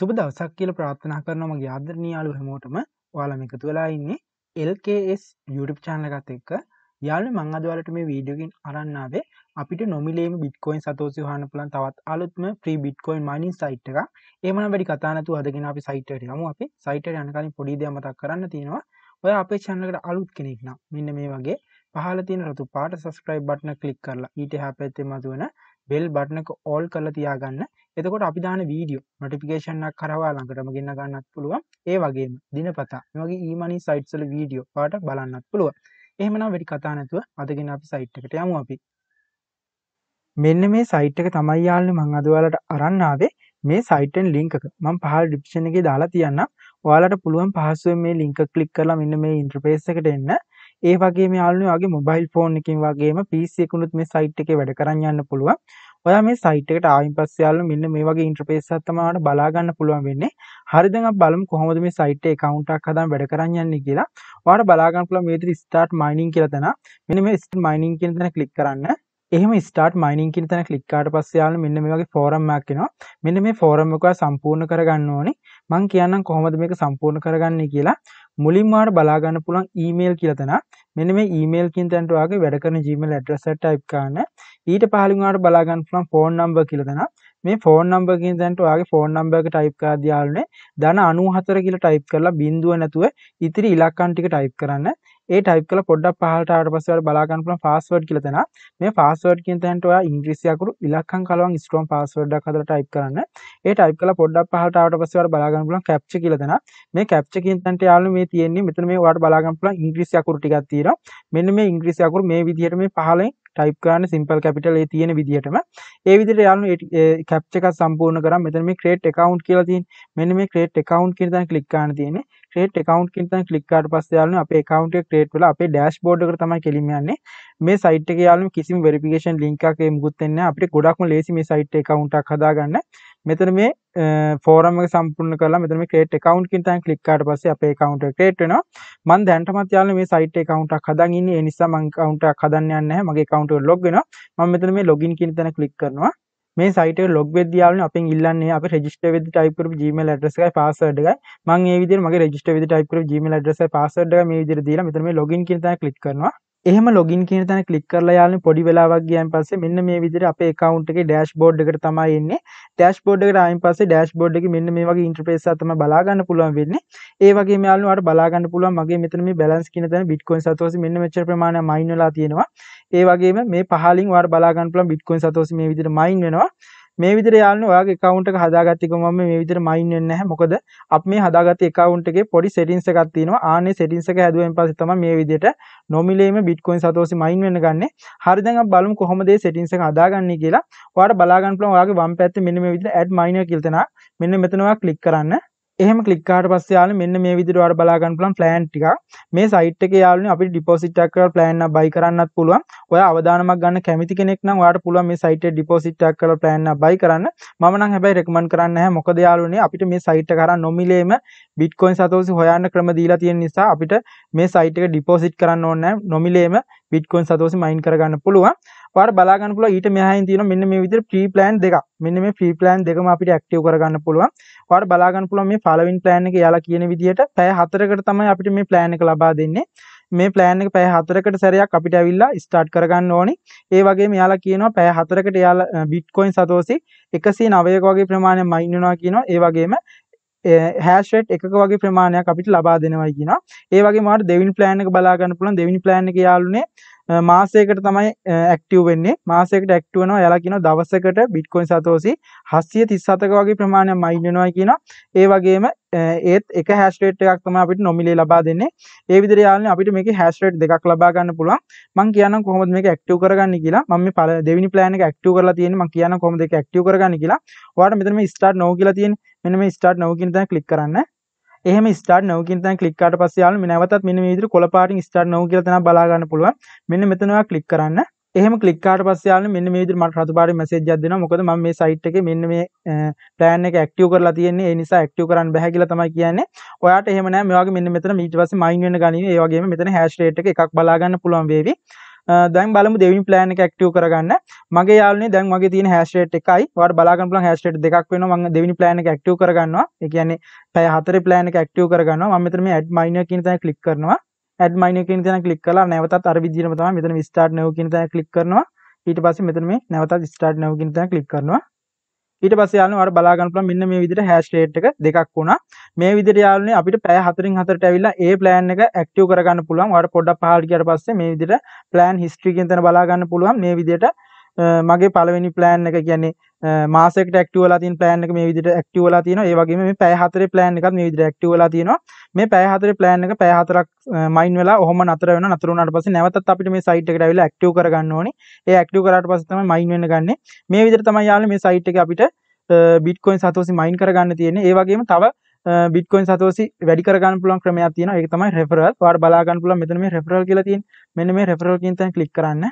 සුබ දවසක් කියල ප්‍රාත්ථනා කරනම යාදරනයාලු හැමෝටම වාලම එකතු වෙලා ඉන්නේ LKS YouTube චානලගත් එක්ක යාල මං අදවලට මේ වීඩියෝගින් අරන්නාවේ අපිට නොමිලේම බිට්කොයින් සතෝසි හන පුලන් තවත් අලුත්ම ප්‍රී බිට්කොයින් මනින් සයිට් එක එමන වැඩි කතානතු අදගෙන අපි සයිටට යම අපි සයිට යනකලින් පොඩිදය මතක් කරන්න තියෙනවා ඔය අපේ චන්නකට අලුත් කෙනෙක්නම් මෙන්න මේ වගේ පහල තියෙන රතු පාට සස්ක්‍රයිබ් බට්න කලික් කරලා ඊට හැපැත්තේ මතුවන බෙල් බට්නක ඕල් කරලා තියාගන්න එතකොට අපි දාන වීඩියෝ නොටිෆිකේෂන්ක් කරවා ළඟටම ගන්න ගන්නත් පුළුවන් ඒ වගේ දිනපතා මෙගේ ඊමනි සයිට්සල වීඩියෝ පාට බලන්නත් පුළුව එහමනම් වැඩි කතා නැතුව අදගෙන අපි සයිට් එකට යමු අපි මෙන්න මේ සයිට් එක තමයි යාලන මං අදවලට අරන්නාවේ මේ සයිටෙන් ලිංක මං පහල් ඩිප්ෂණ එක දාලා තියන්න ඔයාලට පුළුවන් පහසුව මේ ලිංක කලික් කරලා මෙන්න මේ ඉන්ට්‍රපේස් එකට එන්න ඒ වගේ යාලනු වගේ මොබයිල් ෆෝන් එකින් වගේම පිසි එකුණුත් මේ සයිට් එක වැඩ කරන්න යන්න පුළුවන් ඔයා මේ සයිට් එකට ආයින් පස්සේ යාළුවෝ මෙන්න මේ වගේ ඉන්ටර්ෆේස් එකක් තමයි ඔයාලට බලා ගන්න පුළුවන් වෙන්නේ. හරි දැන් අපි බලමු කොහොමද මේ සයිට් එකේ account එකක් හදාන් වැඩ කරන් යන්නේ කියලා. ඔයාලට බලා ගන්න පුළුවන් මේ විදිහට start mining කියලා තැන. මෙන්න මේ start mining කියන තැන ක්ලික් කරන්න. එහෙම ස්ටාර්ට් මයිනින් කියන තැන ක්ලික් කරාට පස්සේ යාළුවෝ මෙන්න මේ වගේ ෆෝරම් එකක් එනවා. මෙන්න මේ ෆෝරම් එක සම්පූර්ණ කරගන්න ඕනේ. මං කියන්නම් කොහොමද මේක සම්පූර්ණ කරගන්නේ කියලා මුලින්ම ඔයාලට බලා ගන්න පුළුවන් ඊමේල් කියලා තැන. මෙන්න මේ ඊමේල් කියන තැනට ඔයාගේ වැඩ කරන Gmail address එක type කරන්න. ඊට පහළින් ඔයාලට බලා ගන්න පුළුවන් phone number කියලා තැන. මේ ෆෝන් නම්බර් කියන තැනට ඔයාගේ ෆෝන් නම්බර් එක ටයිප් කරලා දියාලුනේ ධන 94 කියලා ටයිප් කරලා බිඳුව නැතුව ඉතිරි ඉලක්කම් ටික ටයිප් කරන්න. ඒ ටයිප් කළා පොඩ්ඩක් පහළට ආවට පස්සේ ඔයාලට බලා ගන්න පුළුවන් පාස්වර්ඩ් කියලා තැන. මේ පාස්වර්ඩ් කියන තැනට ඔයා ඉංග්‍රීසි අකුරු ඉලක්කම් කලවම් ස්ට්‍රෝම් පාස්වර්ඩ් එකක් හදලා ටයිප් කරන්න. ඒ ටයිප් කළා පොඩ්ඩක් පහළට ආවට පස්සේ ඔයාලට බලා ගන්න පුළුවන් කැප්චා කියලා තැන. මේ කැප්චා කියන තැනට යාළුවෝ මේ තියෙන්නේ මෙතන මේ ඔයාලට බලා ගන්න පුළුවන් ඉංග්‍රීසි අකුරු ටිකක් තියෙනවා. මෙන්න මේ ඉංග්‍රීසි අකුරු මේ විදිහට මේ පහළෙන් ටයිප් කරන්න සිම්පල් කැපිටල් ඒ තියෙන විදිහටම ඒ විදිහට යාළුවෝ කැප්ච එකක් සම්පූර්ණ කරා මෙතන මේ create account කියලා තියෙන මෙන්න මේ create account කියන තැන ක්ලික් කරන්න තියෙන්නේ create account කියන තැන ක්ලික් කරාට පස්සේ යාළුවෝ අපේ account එක create වෙලා අපේ dashboard එකට තමයි කෙලින්ම යන්නේ මේ site එකේ යාළුවෝ කිසිම verification link එකක් ඒ මුකුත් වෙන්නේ නැහැ අපිට ගොඩක්ම ලේසි මේ site account එකක් හදාගන්න මෙතන මේ ෆෝරම් එක සම්පූර්ණ කරලා මෙතන මේ create account කියන තැන click කරාට පස්සේ අපේ account එක create වෙනවා මම දැනටමත් යාළුවනේ මේ site account එකක් හදන් ඉන්නේ ඒ නිසා මම account එකක් හදන්න යන්නේ නැහැ මගේ account එකට log වෙනවා මම මෙතන මේ login කියන තැන click කරනවා මේ සයිට ලොග් වෙද්දී යාළුවනේ අපෙන් ඉල්ලන්නේ අපේ රෙජිස්ටර් වෙද්දී type කරපු Gmail address එකයි password එකයි මම මේ විදිහට මගේ රෙජිස්ටර් වෙද්දී type කරපු Gmail address එකයි password එකයි මේ විදිහට දීලා මෙතන මේ login කියන තැන click කරනවා එහෙම ලොගින් කියන තැන ක්ලික් කරලා යාළුවනේ පොඩි වෙලාවක් ගියන් පස්සේ මෙන්න මේ විදිහට අපේ account එකේ dashboard එකට තමයි එන්නේ dashboard එකට ආයින් පස්සේ dashboard එකේ මෙන්න මේ වගේ interface එකක් තමයි බලා ගන්න පුළුවන් වෙන්නේ ඒ වගේම යාළුවනේ ඔයාලට බලා ගන්න පුළුවන් මගේ මෙතන මේ balance කියන තැන bitcoin සතෝසි මෙන්න මෙච්චර ප්‍රමාණයක් mine වෙලා තියෙනවා ඒ වගේම මේ පහලින් ඔයාලට බලා ගන්න පුළුවන් bitcoin සතෝසි මේ විදිහට mine වෙනවා මේ විදිහට යාළුවනේ ඔයාගේ account එක හදාගත්ත එක මම මේ විදිහට මයින් වෙන්නේ නැහැ මොකද අපි මේ හදාගත්ත account එකේ පොඩි settings එකක් තියෙනවා ආන්නේ settings එක හැදුවෙන් පස්සේ තමයි මේ විදිහට නොමිලේම bitcoin සතෝසි මයින් වෙන්න ගන්නෙ හරි දැන් අපි බලමු කොහොමද මේ settings එක හදාගන්නේ කියලා ඔයාලට බලා ගන්න පුළුවන් ඔයාගේ වම් පැත්තේ මෙන්න මේ විදිහට add miner කියලා තැනක් මෙන්න මෙතන ඔයා click කරන්න එහෙම කලික්කාට පස් යාල මෙන්න මේ විදිරවාට බලාගන්න පුලන් ප්ලෑන්් ටික මේ සයිට් එක යාලන අපි ඩිපෝසිට්ක් කර ප්ලෑන්න බයි කරන්නත් පුළුවන් ඔය අවධානමක් ගන්න කැමති කෙනෙක් නම් වාට පුළුවන් මේ සයිට ඩිපෝසිට්ක් කර ප්ලෑන්න බයි කරන්න මනම් හැබයි රෙකමන් කරන්න හැ මොකද යාලුනේ අපිට මේ සයිට් කර නොමිලේම බිට්කොයින් සතෝසි හොයන්න ක්‍රම දීලා තියෙන නිසා අපිට මේ සයිට් එක ඩිපෝසිට් කරන්න ඕන්න නොමිලේම බිට්කොයින් සතෝසි මයින් කරගන්න පුළුවන්. ඔයාලට බලා ගන්න පුළුවන් ඊට මෙහායින් තියෙන මෙන්න මේ විදිහට ප්‍රී ප්ලෑන් දෙකක්. මෙන්න මේ ප්‍රී ප්ලෑන් දෙකම අපිට ඇක්ටිව් කරගන්න පුළුවන්. ඔයාලට බලා ගන්න පුළුවන් මේ පළවෙනි ප්ලෑන් එක යාලා කියන විදිහට පැය 4කට තමයි අපිට මේ ප්ලෑන් එක ලබා දෙන්නේ. මේ ප්ලෑන් එක පැය 4කට සැරයක් අපිට ඇවිල්ලා ස්ටාර්ට් කරගන්න ඕනේ. ඒ වගේම යාලා කියනවා පැය 4කට යාලා බිට්කොයින් සතෝසි 190ක වගේ ප්‍රමාණයක් මයින් වෙනවා කියනවා. ඒ වගේම හැෂ් රේට් එකක වගේ ප්‍රමාණයක් අපිට ලබා දෙනවා කියනවා. ඒ වගේම ඔයාලට දෙවෙනි plan එක බලා ගන්න පුළුවන්. දෙවෙනි plan එක යාළුනේ මාසයකට තමයි ඇක්ටිව් වෙන්නේ මාසයකට ඇක්ටිව් වෙනවා එයාලා කියනවා දවසකට බිට්කොයින් සතෝසි 737ක වගේ ප්‍රමාණයක් මයින් වෙනවා කියනවා ඒ වගේම ඒත් එක හැෂ් රේට් එකක් තමයි අපිට නොමිලේ ලබා දෙන්නේ ඒ විදිහට යාළුවනේ අපිට මේකේ හැෂ් රේට් දෙකක් ලබා ගන්න පුළුවන් මම කියන්නම් කොහොමද මේක ඇක්ටිව් කරගන්නේ කියලා මම මේ දෙවෙනි ප්ලෑන් එක ඇක්ටිව් කරලා තියෙන්නේ මම කියන්නම් කොහොමද ඒක ඇක්ටිව් කරගන්නේ කියලා ඔයාලට මෙතන මේ ස්ටාර්ට් නෝ කියලා තියෙන්නේ මෙන්න මේ ස්ටාර්ට් නෝ කියන තැන ක්ලික් කරන්න එහෙම ස්ටාර්ට් නව කියන තැන ක්ලික් කරාට පස්සේ යාළුවනේ මේ නැවතත් මෙන්න මේ විදිහට කොළ පාටින් ස්ටාර්ට් නව කියලා තැනක් බලා ගන්න පුළුවන්. මෙන්න මෙතනවා ක්ලික් කරන්න. එහෙම ක්ලික් කරාට පස්සේ යාළුවනේ මෙන්න මේ විදිහට මට රතු පාටින් මැසේජ් එකක් දෙනවා. මොකද මම මේ සයිට් එකේ මෙන්න මේ ප්ලෑන් එක ඇක්ටිව් කරලා තියෙන්නේ. ඒ නිසා ඇක්ටිව් කරන්න බෑ කියලා තමයි කියන්නේ. ඔයාට එහෙම නෑ. මේ වගේ මෙන්න මෙතන ඊට පස්සේ මයින් වෙන්න ගනිවි. ඒ වගේම මෙතන හැෂ් රේට් එක එකක් බලා ගන්න පුළුවන් වේවි. දැන් බලමු දෙවෙනි ප්ලෑන් එක ඇක්ටිව් කරගන්න. මගේ යාළුවනේ දැන් මගේ තියෙන හැෂ් රේට් එකයි. ඔයාලට බලා ගන්න පුළුවන් හැෂ් රේට් දෙකක් වෙනවා. මම දෙවෙනි ප්ලෑන් එක ඇක්ටිව් කරගන්නවා. ඒ කියන්නේ පැය 4 ප්ලෑන් එක ඇක්ටිව් කරගන්නවා. මම මෙතන මේ ඇඩ් මයිනර් කියන තැන ක්ලික් කරනවා. ඇඩ් මයිනර් කියන තැන ක්ලික් කළා. නැවතත් අර විදිහටම තමයි මෙතන ස්ටාර්ට් නැව් කියන තැන ක්ලික් කරනවා. ඊට පස්සේ මෙතන මේ නැවතත් ස්ටාර්ට් නැව් කියන තැන ක්ලික් කරනවා. ඊට පස්සේ යාළුවනේ ඔයාලට බලා ගන්න පුළුවන් මෙන්න මේ විදිහට hash rate එක දෙකක් වුණා. මේ විදිහට යාළුවනේ අපිට පැය 4න් 4ට ඇවිල්ලා ඒ plan එක active කරගන්න පුළුවන්. ඔයාලට පොඩ්ඩක් පහළට ගියාට පස්සේ මේ විදිහට plan history කියන තැන බලා ගන්න පුළුවන්. මේ විදිහට මගේ පළවෙනි ප්ලෑන් එක කියන්නේ මාසෙකට ඇක්ටිව් වෙලා තියෙන ප්ලෑන් එක මේ විදිහට ඇක්ටිව් වෙලා තියෙනවා. ඒ වගේම මේ පැය හතරේ ප්ලෑන් එකත් මේ විදිහට ඇක්ටිව් වෙලා තියෙනවා. මේ පැය හතරේ ප්ලෑන් එක පැය හතරක් මයින් වෙලා ඔහොම නතර වෙනවා. නතර වුණාට පස්සේ නැවතත් අපිට මේ සයිට් එකට ඇවිල්ලා ඇක්ටිව් කරගන්න ඕනේ. ඒ ඇක්ටිව් කරාට පස්සේ තමයි මයින් වෙන්න ගන්නෙ. මේ විදිහට තමයි යාළුවනේ මේ සයිට් එක අපිට බිට්කොයින් සතෝසි මයින් කරගන්න තියෙන්නේ. ඒ වගේම තව බිට්කොයින් සතෝසි වැඩි කරගන්න පුළුවන් ක්‍රමයක් තියෙනවා. ඒක තමයි රෙෆරල්. ඔයාලා බලා ගන්න පුළුවන් මෙතන මේ රෙෆරල් කියලා තියෙන්නේ. මෙන්න මේ රෙෆරල් කියන තැන ක්ලික් කරන්න.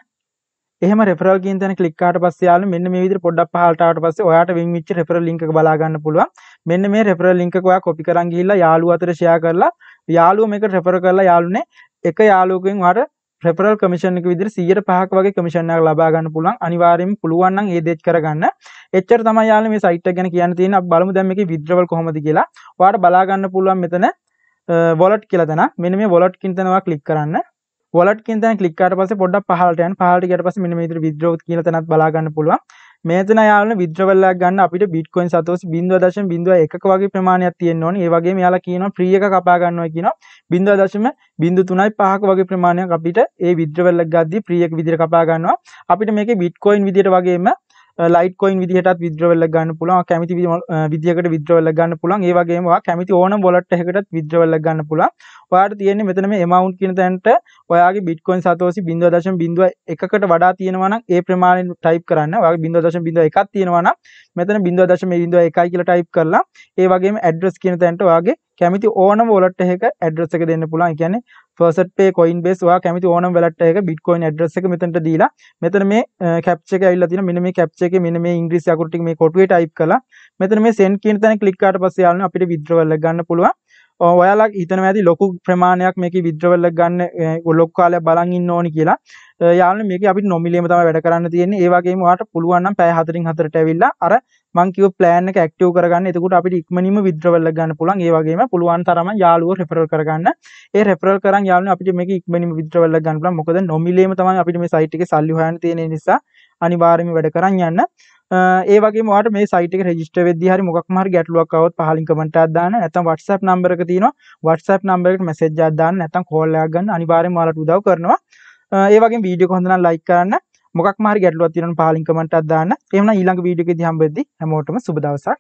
එහෙම රෙෆරල් කියන තැන ක්ලික් කරාට පස්සේ යාළුවනේ මෙන්න මේ විදිහට පොඩ්ඩක් පහළට ආවට පස්සේ ඔයාට වින් වෙච්ච රෙෆරල් ලින්ක් එක බලා ගන්න පුළුවන්. මෙන්න මේ රෙෆරල් ලින්ක් එක ඔයා කොපි කරන් ගිහිල්ලා යාළුවෝ අතර ෂෙයා කරලා යාළුවෝ මේක රෙෆර් කරලා යාළුනේ එක යාළුවකින් ඔයාට රෙපරල් කමිෂන් එක විදිහට 105ක වගේ කමිෂන් එකක් ලබා ගන්න පුළුවන් අනිවාර්යයෙන්ම පුළුවන් නම් ඒ දේත් කරගන්න. එච්චර තමයි යාළුවනේ මේ සයිට් එක ගැන කියන්න තියෙන්නේ. අපි බලමු දැන් මේකේ withdrawal කොහොමද කියලා. ඔයාලට බලා ගන්න පුළුවන් මෙතන uh, wallet කියලා තැනක්. මෙන්න මේ wallet කින් තැනවා ක්ලික් කරන්න. වලට කියන තැන ක්ලික් කරලා පස්සේ පොඩ්ඩක් පහළට යන්න පහළට ගියට පස්සේ මෙන්න මේ විදිහට withdraw කියලා තැනක් බලා ගන්න පුළුවන් මෙතන යාළුවනේ withdrawal එකක් ගන්න අපිට bitcoin සතෝස් 0.01ක වගේ ප්‍රමාණයක් තියෙන්න ඕනේ ඒ වගේම යාලා කියනවා free එක කපා ගන්නවා කියනවා 0.035ක වගේ ප්‍රමාණයක් අපිට ඒ withdrawal එක ගද්දී free එක විදිහට කපා ගන්නවා අපිට මේකේ bitcoin විදිහට වගේම ලයිට් කොයින් විදිහටත් විද්‍රවල්ල ගන්න පුළුවන් කැමති විදිහකට විද්‍රවල්ල ගන්න පුළුවන් ඒ වගේම ඔයා කැමති ඕන වොලට් එකකටත් විද්‍රවල්ල ගන්න පුළුවන් ඔයාට තියෙන්නේ මෙතන මේ amount කියන තැනට ඔයාගේ bitcoin සතෝසි 0.01කට වඩා තියෙනවා නම් ඒ ප්‍රමාණයෙන් type කරන්න ඔයාගේ 0.01ක් තියෙනවා නම් මෙතන 0.01යි කියලා type කරලා ඒ වගේම address කියන තැනට ඔයාගේ කැමති ඕනම වොලට් එකක address එක දෙන්න පුළුවන්. ඒ කියන්නේ ෆර්සට් පේ කොයින් බේස් ඔයා කැමති ඕනම වැලට් එක බිට්කොයින් ඇඩ්‍රස් එක මෙතනට දීලා මෙතන මේ කැප්චා එක ඇවිල්ලා තියෙනවා මෙන්න මේ කැප්චා එකේ මෙන්න මේ ඉංග්‍රීසි අකුරු ටික මේ කොටුවේ ටයිප් කළා මෙතන මේ send කියන තැන ක්ලික් කරාට පස්සේ යාළුවනේ අපිට withdrawal එක ගන්න පුළුවන් ඔයාලා හිතනවා ඇති ලොකු ප්‍රමාණයක් මේකේ විද්‍රවල ගන්න ලොකු කාලයක් බලන් ඉන්න ඕනි කියලා. යාළුවනේ මේකේ අපිට නොමිලියම තමයි වැඩ කරන්න තියෙන්නේ. ඒ වගේම ඔයාලට පුළුවන් නම් පැය 4න් 4ට ඇවිල්ලා අර මං කිව්ව plan එක active කරගන්න. එතකොට අපිට ඉක්මනින්ම withdrawal එක ගන්න පුළුවන්. ඒ වගේම පුළුවන් තරම යාළුවෝ referral කරගන්න. ඒ referral කරන් යාළුවනේ අපිට මේක ඉක්මනින්ම withdrawal එක ගන්න පුළුවන්. මොකද නොමිලියම තමයි අපිට මේ site එකේ සල්ලි හොයන්න තියෙන නිසා අනිවාර්යයෙන්ම වැඩ කරන් යන්න. ඒ වගේ මට මේ සයිට රජිට වෙද හරි මොක්ම හරි ගැටලුවක්කවත් පහලින් කමට අදදාන්න ඇතම් වටසප් නම්බරක තින වටසප් නම්බරට මැසෙජ් අදදාන්න ඇතම් කෝල්ලයක්ගන්න අනිවාරෙන් මලට උදව කරනවා ඒවගේ වීඩිය කොඳන ලයි කරන්න මොක් මාර ගැටලුව තින පාලින් කමට අදදාන්න එම ඊළඟ වීඩියක දිහම්බෙදදි හැමෝටම සුබදවසක්